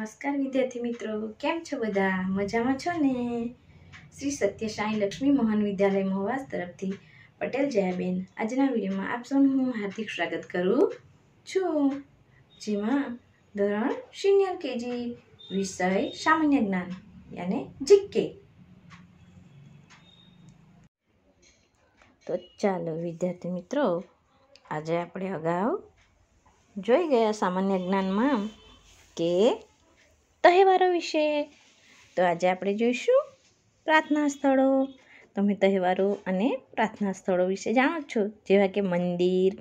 નમસ્કાર વિદ્યાર્થી મિત્રો કેમ છો બધા મજામાં છો ને શ્રી સત્ય સાંઈ લક્ષ્મી મોહન વિદ્યાલય મોવાસ તરફથી પટેલ જયાબેન આજના વિડીયોમાં આપ સૌનું હું હાર્દિક સ્વાગત કરું છું જેમાં ધોરણ સિનિયર કેજી વિષય સામાન્ય જ્ઞાન યાને જીકે તો ચાલો વિદ્યાર્થી મિત્રો આજે આપણે અગાઉ જોઈ ગયા સામાન્ય જ્ઞાનમાં કે તહેવારો વિશે તો આજે આપણે જોઈશું પ્રાર્થના સ્થળો તમે તહેવારો અને પ્રાર્થના સ્થળો વિશે જાણો છો જેવા કે મંદિર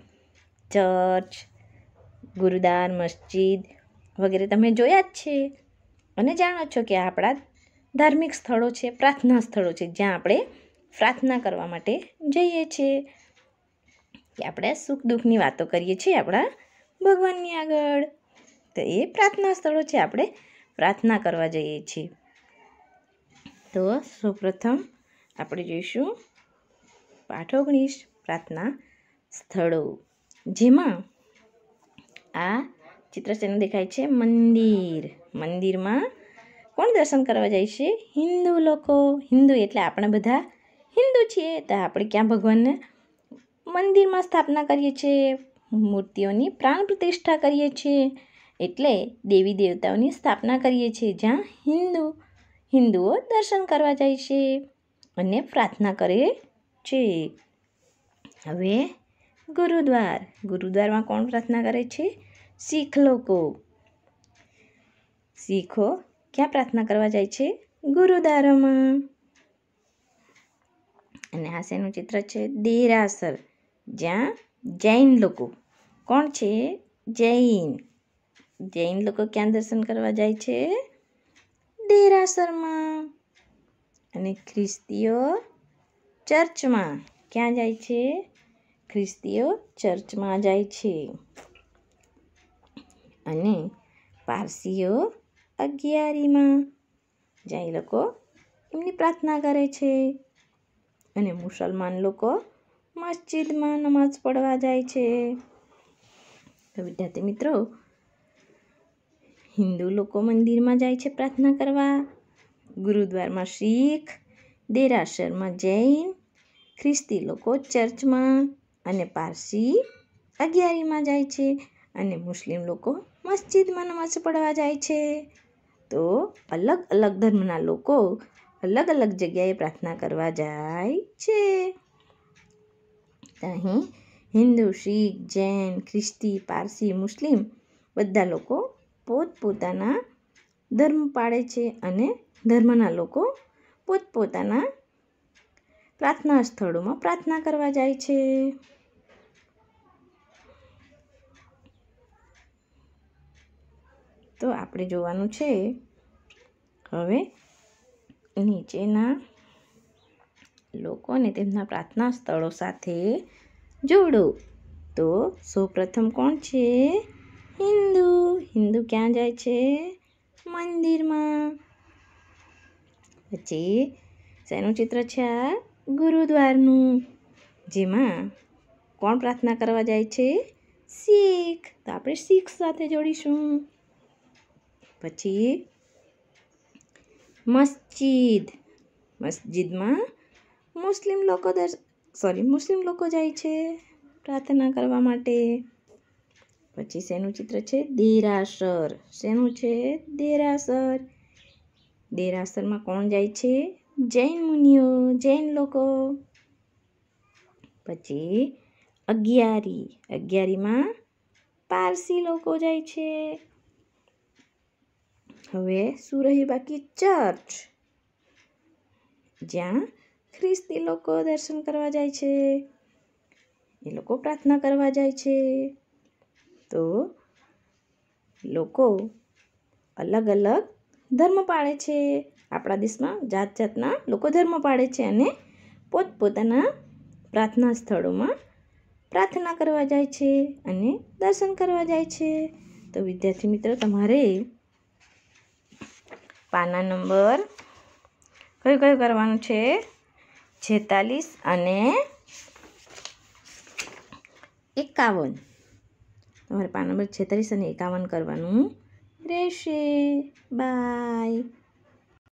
ચર્ચ ગુરુદ્વાર મસ્જિદ વગેરે તમે જોયા જ છે અને જાણો છો કે આપણા ધાર્મિક સ્થળો છે પ્રાર્થના સ્થળો છે જ્યાં આપણે પ્રાર્થના કરવા માટે જઈએ છીએ કે આપણે સુખ દુઃખની વાતો કરીએ છીએ આપણા ભગવાનની આગળ તો એ પ્રાર્થના સ્થળો છે આપણે પ્રાર્થના કરવા જઈએ છીએ તો સૌપ્રથમ આપણે જોઈશું પાઠ ઓગણીસ પ્રાર્થના સ્થળો જેમાં આ ચિત્ર શેનું દેખાય છે મંદિર મંદિરમાં કોણ દર્શન કરવા જાય છે હિન્દુ લોકો હિન્દુ એટલે આપણે બધા હિન્દુ છીએ તો આપણે ક્યાં ભગવાનને મંદિરમાં સ્થાપના કરીએ છીએ મૂર્તિઓની પ્રાણ પ્રતિષ્ઠા કરીએ છીએ એટલે દેવી દેવતાઓની સ્થાપના કરીએ છીએ જ્યાં હિન્દુ હિન્દુઓ દર્શન કરવા જાય છે અને પ્રાર્થના કરે છે હવે ગુરુદ્વાર ગુરુદ્વારમાં કોણ પ્રાર્થના કરે છે શીખ લોકો શીખો ક્યાં પ્રાર્થના કરવા જાય છે ગુરુદ્વારામાં અને આ શેનું ચિત્ર છે દેરાસર જ્યાં જૈન લોકો કોણ છે જૈન જૈન લોકો ક્યાં દર્શન કરવા જાય છે દેરાસરમાં અને ખ્રિસ્તીઓ ચર્ચમાં ક્યાં જાય છે ખ્રિસ્તીઓ ચર્ચમાં જાય છે અને પારસીઓ અગિયારીમાં જ્યાં એ લોકો એમની પ્રાર્થના કરે છે અને મુસલમાન લોકો મસ્જિદમાં નમાઝ પડવા જાય છે તો વિદ્યાર્થી મિત્રો હિન્દુ લોકો મંદિરમાં જાય છે પ્રાર્થના કરવા ગુરુદ્વારમાં શીખ દેરાસરમાં જૈન ખ્રિસ્તી લોકો ચર્ચમાં અને પારસી અગિયારીમાં જાય છે અને મુસ્લિમ લોકો મસ્જિદમાં નમાઝ પડવા જાય છે તો અલગ અલગ ધર્મના લોકો અલગ અલગ જગ્યાએ પ્રાર્થના કરવા જાય છે અહીં હિન્દુ શીખ જૈન ખ્રિસ્તી પારસી મુસ્લિમ બધા લોકો પોતપોતાના ધર્મ પાળે છે અને ધર્મના લોકો પોતપોતાના પ્રાર્થના સ્થળોમાં પ્રાર્થના કરવા જાય છે તો આપણે જોવાનું છે હવે નીચેના લોકોને તેમના પ્રાર્થના સ્થળો સાથે જોડો તો સૌપ્રથમ કોણ છે હિન્દુ હિન્દુ ક્યાં જાય છે મંદિરમાં પછી શેનું ચિત્ર છે આ ગુરુદ્વારનું જેમાં કોણ પ્રાર્થના કરવા જાય છે શીખ તો આપણે શીખ સાથે જોડીશું પછી મસ્જિદ મસ્જિદમાં મુસ્લિમ લોકો દર સોરી મુસ્લિમ લોકો જાય છે પ્રાર્થના કરવા માટે પછી શેનું ચિત્ર છે દેરાસર શેનું છે દેરાસર દેરાસરમાં કોણ જાય છે જૈન મુનિઓ જૈન લોકો પછી અગિયારી અગિયારીમાં પારસી લોકો જાય છે હવે શું રહી બાકી ચર્ચ જ્યાં ખ્રિસ્તી લોકો દર્શન કરવા જાય છે એ લોકો પ્રાર્થના કરવા જાય છે તો લોકો અલગ અલગ ધર્મ પાળે છે આપણા દેશમાં જાત જાતના લોકો ધર્મ પાળે છે અને પોતપોતાના પ્રાર્થના સ્થળોમાં પ્રાર્થના કરવા જાય છે અને દર્શન કરવા જાય છે તો વિદ્યાર્થી મિત્રો તમારે પાના નંબર કયું કયું કરવાનું છે છેતાલીસ અને એકાવન તમારે પાન નંબર છેતાલીસ અને એકાવન કરવાનું રહેશે બાય